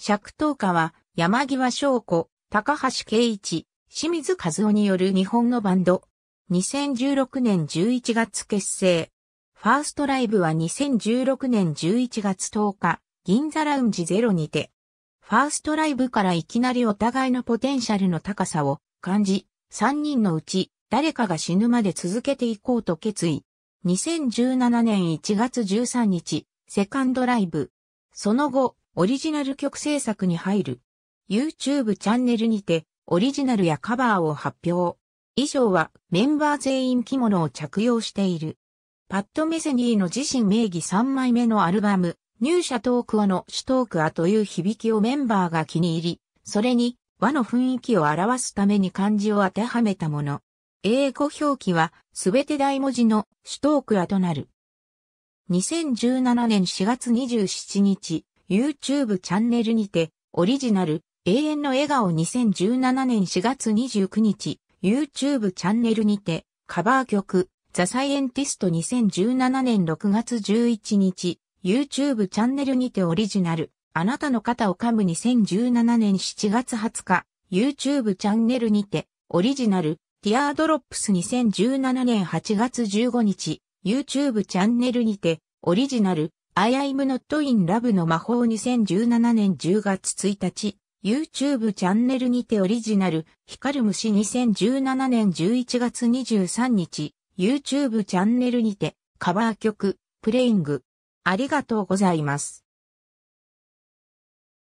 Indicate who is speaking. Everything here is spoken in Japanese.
Speaker 1: 尺東家は山際翔子、高橋圭一、清水和夫による日本のバンド。2016年11月結成。ファーストライブは2016年11月10日、銀座ラウンジゼロにて。ファーストライブからいきなりお互いのポテンシャルの高さを感じ、3人のうち誰かが死ぬまで続けていこうと決意。2017年1月13日、セカンドライブ。その後、オリジナル曲制作に入る。YouTube チャンネルにて、オリジナルやカバーを発表。衣装はメンバー全員着物を着用している。パッド・メセニーの自身名義3枚目のアルバム、入社トークアのュトークアという響きをメンバーが気に入り、それに和の雰囲気を表すために漢字を当てはめたもの。英語表記はすべて大文字のュトークアとなる。2017年4月27日、YouTube チャンネルにて、オリジナル、永遠の笑顔2017年4月29日、YouTube チャンネルにて、カバー曲、ザ・サイエンティスト2017年6月11日、YouTube チャンネルにてオリジナル、あなたの肩を噛む2017年7月20日、YouTube チャンネルにて、オリジナル、ティアードロップス2017年8月15日、YouTube チャンネルにて、オリジナル、I am not in love の魔法2017年10月1日、YouTube チャンネルにてオリジナル、光る虫2017年11月23日、YouTube チャンネルにて、カバー曲、プレイング。ありがとうございます。